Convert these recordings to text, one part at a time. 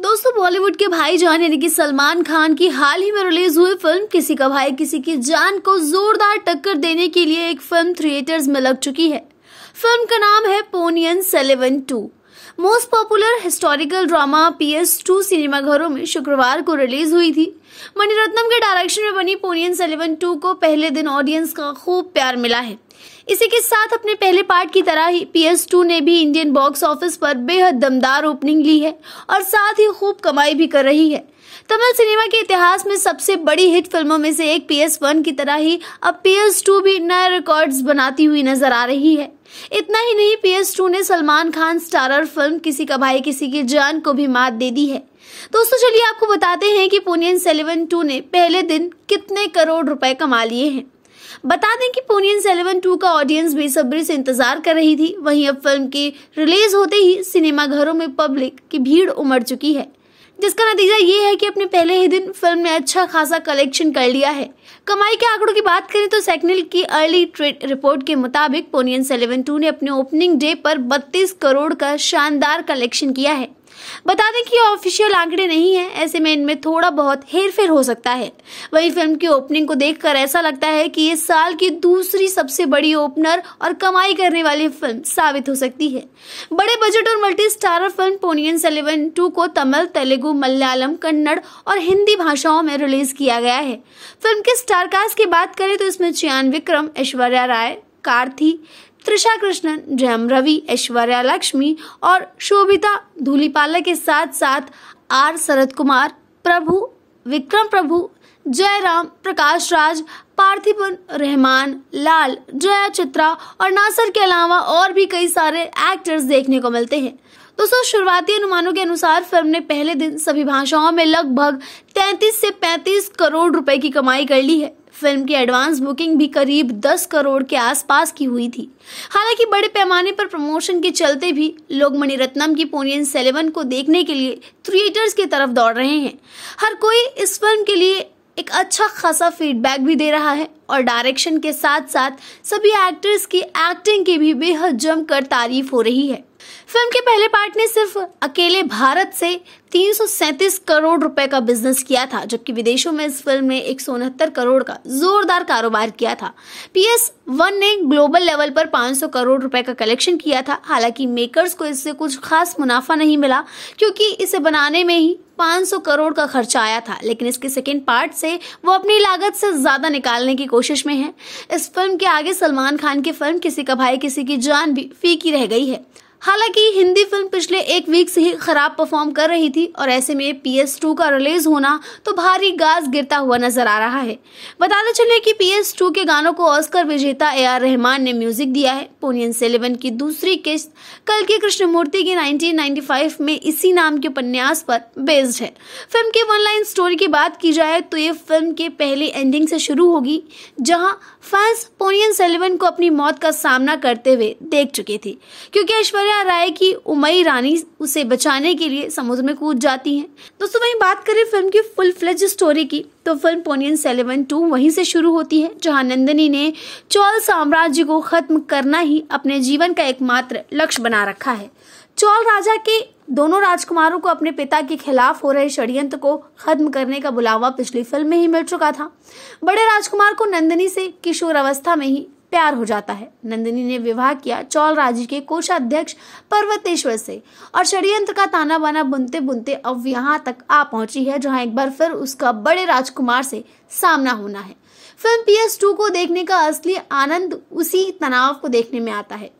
दोस्तों बॉलीवुड के जान यानी कि सलमान खान की हाल ही में रिलीज हुई फिल्म किसी का भाई किसी की जान को जोरदार टक्कर देने के लिए एक फिल्म थिएटर्स में लग चुकी है फिल्म का नाम है Ponniyin Selvan two most popular historical drama P S two सिनेमाघरों में शुक्रवार को रिलीज हुई थी मणिरत्नम के डायरेक्शन में बनी पोनियन सेलेवन टू को पहले दिन ऑडियंस का खूब प्यार मिला है इसी के साथ अपने पहले पार्ट की तरह ही पी एस टू ने भी इंडियन बॉक्स ऑफिस पर बेहद दमदार ओपनिंग ली है और साथ ही खूब कमाई भी कर रही है तमिल सिनेमा के इतिहास में सबसे बड़ी हिट फिल्मों में से एक पी एस वन की तरह ही अब पी एस टू भी नए रिकॉर्ड्स बनाती हुई नजर आ रही है इतना ही नहीं पी एस टू ने सलमान खान स्टारर फिल्म किसी का भाई किसी की जान को भी मात दे दी है दोस्तों चलिए आपको बताते हैं कि पुनियन सेलेवन टू ने पहले दिन कितने करोड़ रुपए कमा लिए हैं बता दें कि पोनियन सेलेवन टू का ऑडियंस बेसब्री से इंतजार कर रही थी वहीं अब फिल्म के रिलीज होते ही सिनेमा घरों में पब्लिक की भीड़ उमड़ चुकी है जिसका नतीजा ये है कि अपने पहले ही दिन फिल्म ने अच्छा खासा कलेक्शन कर लिया है कमाई के आंकड़ों की बात करें तो सेक्नल की अर्ली ट्रेड रिपोर्ट के मुताबिक पोनियन सेलेवन टू ने अपने ओपनिंग डे पर 32 करोड़ का शानदार कलेक्शन किया है बता दें कि ऑफिशियल आंकड़े नहीं है ऐसे में इनमें थोड़ा बहुत फेर हो सकता है वही फिल्म की ओपनिंग को देखकर ऐसा लगता है कि ये साल की दूसरी सबसे बड़ी ओपनर और कमाई करने वाली फिल्म साबित हो सकती है बड़े बजट और multi starrer film Ponniyin Selvan two को तमिल तेलुगु मलयालम कन्नड़ और हिंदी भाषाओं में रिलीज किया गया है फिल्म के स्टारकास्ट की बात करें तो इसमें चियान विक्रम ऐश्वर्या राय कार्थी त्रिशा कृष्णन जयम रवि ऐश्वर्या लक्ष्मी और शोभिता धूलीपाला के साथ साथ आर शरद कुमार प्रभु विक्रम प्रभु जयराम प्रकाश राज पार्थिपन रहमान लाल जया चित्रा और नासर के अलावा और भी कई सारे एक्टर्स देखने को मिलते हैं दोस्तों शुरुआती अनुमानों के अनुसार फिल्म ने पहले दिन सभी भाषाओं में लगभग 33 से 35 करोड़ रुपए की कमाई कर ली है फिल्म की एडवांस बुकिंग भी करीब 10 करोड़ के आसपास की हुई थी हालांकि बड़े पैमाने पर प्रमोशन के चलते भी लोग मणिरत्नम की पोनियन सेलेवन को देखने के लिए थिएटर्स की तरफ दौड़ रहे हैं हर कोई इस फिल्म के लिए एक अच्छा खासा फीडबैक भी दे रहा है और डायरेक्शन के साथ साथ सभी एक्टर्स की एक्टिंग की भी बेहद जमकर तारीफ हो रही है फिल्म के पहले पार्ट ने सिर्फ अकेले भारत से 337 करोड़ रुपए का बिजनेस किया था जबकि विदेशों में इस फिल्म ने एक करोड़ का जोरदार कारोबार किया था पीएस वन ने ग्लोबल लेवल पर 500 करोड़ रुपए का कलेक्शन किया था हालांकि मेकर्स को इससे कुछ खास मुनाफा नहीं मिला क्योंकि इसे बनाने में ही 500 करोड़ का खर्चा आया था लेकिन इसके सेकेंड पार्ट से वो अपनी लागत से ज्यादा निकालने की कोशिश में है इस फिल्म के आगे सलमान खान की फिल्म किसी का भाई किसी की जान भी फीकी रह गई है हालांकि हिंदी फिल्म पिछले एक वीक से ही खराब परफॉर्म कर रही थी और ऐसे में पी एस टू का रिलीज होना तो भारी गाज गिरता हुआ नजर आ रहा है बताते चले कि एस टू के गानों को ऑस्कर विजेता ए आर रहमान ने म्यूजिक दिया है पोनियन सेलेवन की दूसरी किस्त कल के कृष्णमूर्ति की फाइव में इसी नाम के उपन्यास पर बेस्ड है फिल्म की वन लाइन स्टोरी की बात की जाए तो ये फिल्म के पहले एंडिंग से शुरू होगी जहाँ फैंस पोनियन सेलेवन को अपनी मौत का सामना करते हुए देख चुके थे क्योंकि ऐश्वर्या आ रहा है कि उमई रानी उसे बचाने के लिए समुद्र में कूद जाती हैं दोस्तों वहीं बात करें फिल्म की फुल फ्लेज स्टोरी की तो फिल्म पोनियन सेलेवन टू वहीं से शुरू होती है जहां नंदिनी ने चौल साम्राज्य को खत्म करना ही अपने जीवन का एकमात्र लक्ष्य बना रखा है चौल राजा के दोनों राजकुमारों को अपने पिता के खिलाफ हो रहे षड्यंत्र को खत्म करने का बुलावा पिछली फिल्म में ही मिल चुका था बड़े राजकुमार को नंदिनी से किशोर अवस्था में ही प्यार हो जाता है नंदिनी ने विवाह किया चौल राज्य के कोषाध्यक्ष पर्वतेश्वर से और षड्यंत्र का ताना बाना बुनते बुनते अब यहाँ तक आ पहुंची है जहाँ एक बार फिर उसका बड़े राजकुमार से सामना होना है फिल्म पी एस टू को देखने का असली आनंद उसी तनाव को देखने में आता है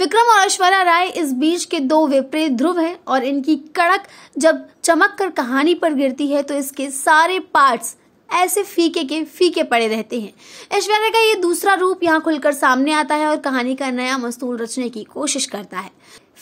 विक्रम और ऐश्वर्या राय इस बीच के दो विपरीत ध्रुव हैं और इनकी कड़क जब चमक कर कहानी पर गिरती है तो इसके सारे पार्ट्स ऐसे फीके के फीके पड़े रहते हैं ऐश्वर्या का ये दूसरा रूप यहाँ खुलकर सामने आता है और कहानी का नया मस्तूल रचने की कोशिश करता है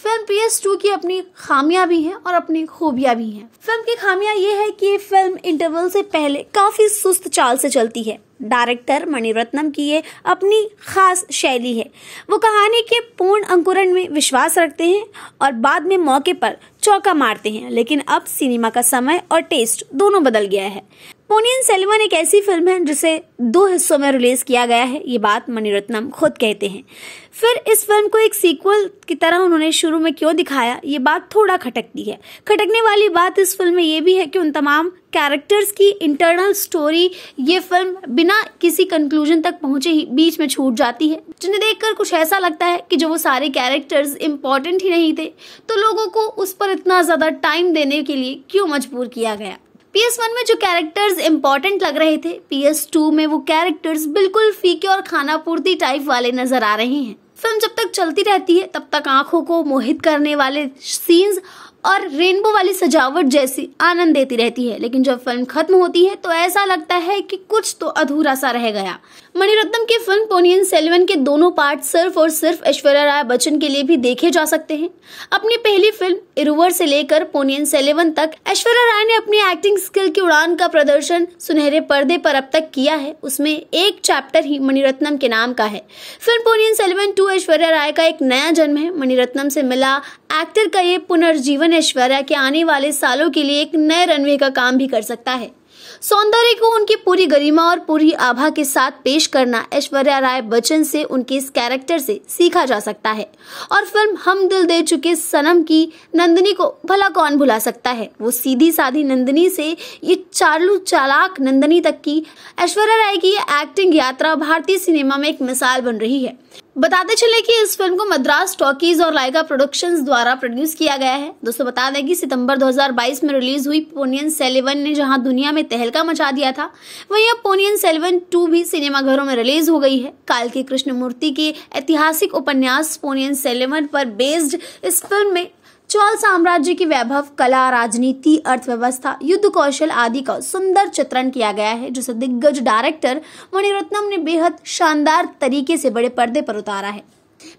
फिल्म पी एस टू की अपनी खामियां भी हैं और अपनी खूबियां भी हैं फिल्म की खामियां ये है कि फिल्म इंटरवल से पहले काफी सुस्त चाल से चलती है डायरेक्टर मणिरत्नम की ये अपनी खास शैली है वो कहानी के पूर्ण अंकुरण में विश्वास रखते हैं और बाद में मौके पर चौका मारते हैं लेकिन अब सिनेमा का समय और टेस्ट दोनों बदल गया है पोनियन सेल्वन एक ऐसी फिल्म है जिसे दो हिस्सों में रिलीज किया गया है ये बात मणिरत्नम खुद कहते हैं फिर इस फिल्म को एक सीक्वल की तरह उन्होंने शुरू में क्यों दिखाया ये बात थोड़ा खटकती है खटकने वाली बात इस फिल्म में ये भी है कि उन तमाम कैरेक्टर्स की इंटरनल स्टोरी ये फिल्म बिना किसी कंक्लूजन तक पहुंचे ही बीच में छूट जाती है जिन्हें देखकर कुछ ऐसा लगता है कि जो वो सारे कैरेक्टर्स इंपॉर्टेंट ही नहीं थे तो लोगों को उस पर इतना ज़्यादा टाइम देने के लिए क्यों मजबूर किया गया पी एस वन में जो कैरेक्टर्स इंपॉर्टेंट लग रहे थे पी एस टू में वो कैरेक्टर्स बिल्कुल फीके और खाना पूर्ति टाइप वाले नजर आ रहे हैं फिल्म जब तक चलती रहती है तब तक आंखों को मोहित करने वाले सीन्स और रेनबो वाली सजावट जैसी आनंद देती रहती है लेकिन जब फिल्म खत्म होती है तो ऐसा लगता है कि कुछ तो अधूरा सा रह गया मणिरत्नम की फिल्म पोनियन सेल्वन के दोनों पार्ट सिर्फ और सिर्फ ऐश्वर्या राय बच्चन के लिए भी देखे जा सकते हैं अपनी पहली फिल्म इरुवर से लेकर पोनियन सेलेवन तक ऐश्वर्या राय ने अपनी एक्टिंग स्किल की उड़ान का प्रदर्शन सुनहरे पर्दे पर अब तक किया है उसमें एक चैप्टर ही मणिरत्नम के नाम का है फिल्म पोनियन सेलेवन टू ऐश्वर्या राय का एक नया जन्म है मणिरत्नम से मिला एक्टर का ये पुनर्जीवन ऐश्वर्या के आने वाले सालों के लिए एक नए रनवे का काम भी कर सकता है सौंदर्य को उनकी पूरी गरिमा और पूरी आभा के साथ पेश करना ऐश्वर्या राय बच्चन से उनके इस कैरेक्टर से सीखा जा सकता है और फिल्म हम दिल दे चुके सनम की नंदिनी को भला कौन भुला सकता है वो सीधी साधी नंदिनी से ये चालू चालाक नंदिनी तक की ऐश्वर्या राय की एक्टिंग यात्रा भारतीय सिनेमा में एक मिसाल बन रही है बताते चले कि इस फिल्म को मद्रास टॉकीज और लाइका प्रोडक्शंस द्वारा प्रोड्यूस किया गया है दोस्तों बता दें कि सितंबर 2022 में रिलीज हुई पोनियन सेलेवन ने जहां दुनिया में तहलका मचा दिया था वहीं अब पोनियन सेलेवन टू भी सिनेमाघरों में रिलीज हो गई है काल की कृष्णमूर्ति के ऐतिहासिक उपन्यास पोनियन सेलेवन पर बेस्ड इस फिल्म में चौल साम्राज्य की वैभव कला राजनीति अर्थव्यवस्था युद्ध कौशल आदि का सुंदर चित्रण किया गया है जिसे दिग्गज डायरेक्टर मणिरत्नम ने बेहद शानदार तरीके से बड़े पर्दे पर उतारा है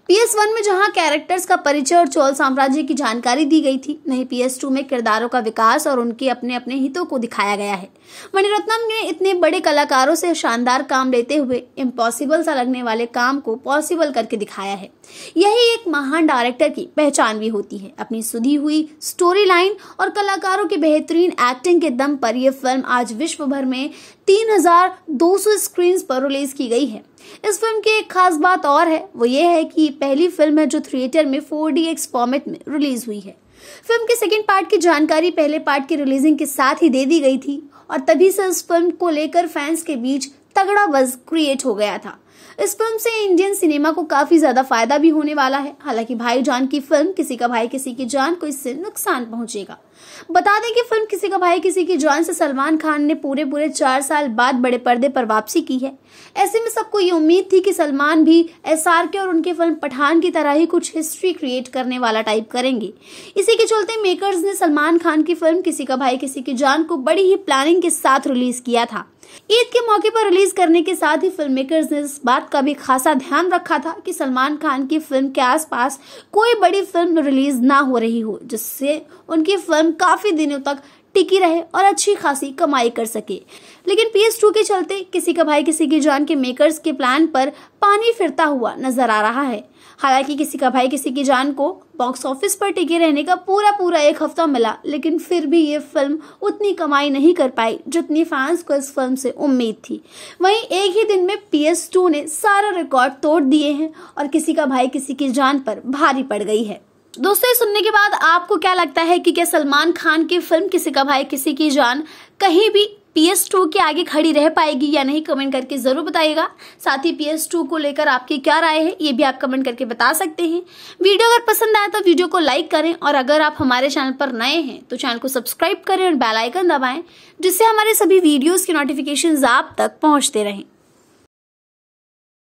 पी एस वन में जहाँ कैरेक्टर्स का परिचय और चौल साम्राज्य की जानकारी दी गई थी वहीं एस टू में किरदारों का विकास और उनके अपने अपने हितों को दिखाया गया है मणिरत्नम ने इतने बड़े कलाकारों से शानदार काम लेते हुए इम्पॉसिबल सा लगने वाले काम को पॉसिबल करके दिखाया है यही एक महान डायरेक्टर की पहचान भी होती है अपनी सुधी हुई स्टोरी लाइन और कलाकारों के बेहतरीन एक्टिंग के दम पर यह फिल्म आज विश्व भर में 3,200 स्क्रीन्स पर रिलीज की गई है इस फिल्म की एक खास बात और है वो ये है कि पहली फिल्म है जो थिएटर में फोर फॉर्मेट में रिलीज हुई है फिल्म के सेकेंड पार्ट की जानकारी पहले पार्ट की रिलीजिंग के साथ ही दे दी गई थी और तभी से उस फिल्म को लेकर फैंस के बीच तगड़ा बज क्रिएट हो गया था इस फिल्म से इंडियन सिनेमा को काफी ज्यादा फायदा भी होने वाला है हालांकि जान की फिल्म किसी का भाई किसी की जान को इससे नुकसान पहुंचेगा बता दें कि फिल्म किसी का भाई किसी की जान से सलमान खान ने पूरे पूरे चार साल बाद बड़े पर्दे पर वापसी की है ऐसे में सबको ये उम्मीद थी कि सलमान भी एस आर के और उनकी फिल्म पठान की तरह ही कुछ हिस्ट्री क्रिएट करने वाला टाइप करेंगे इसी के चलते मेकर्स ने सलमान खान की फिल्म किसी का भाई किसी की जान को बड़ी ही प्लानिंग के साथ रिलीज किया था ईद के मौके पर रिलीज करने के साथ ही फिल्म मेकर्स ने इस बात का भी खासा ध्यान रखा था कि सलमान खान की फिल्म के आसपास कोई बड़ी फिल्म रिलीज ना हो रही हो जिससे उनकी फिल्म काफी दिनों तक टिकी रहे और अच्छी खासी कमाई कर सके लेकिन पीएस टू के चलते किसी का भाई किसी की जान के मेकर्स के प्लान पर पानी फिरता हुआ नजर आ रहा है हालांकि किसी का भाई किसी की जान को बॉक्स ऑफिस पर टिके रहने का पूरा पूरा एक हफ्ता मिला लेकिन फिर भी ये फिल्म उतनी कमाई नहीं कर पाई जितनी फैंस को इस फिल्म से उम्मीद थी वहीं एक ही दिन में पी एस टू ने सारा रिकॉर्ड तोड़ दिए हैं और किसी का भाई किसी की जान पर भारी पड़ गई है दोस्तों ये सुनने के बाद आपको क्या लगता है कि क्या सलमान खान की फिल्म किसी का भाई किसी की जान कहीं भी टू के आगे खड़ी रह पाएगी या नहीं कमेंट करके ज़रूर बताइएगा साथ ही टू को लेकर आपकी क्या राय है ये भी आप कमेंट करके बता सकते हैं वीडियो अगर पसंद आए तो वीडियो को लाइक करें और अगर आप हमारे चैनल पर नए हैं तो चैनल को सब्सक्राइब करें और बेल आइकन दबाएं जिससे हमारे सभी वीडियोस की नोटिफिकेशन आप तक पहुंचते रहें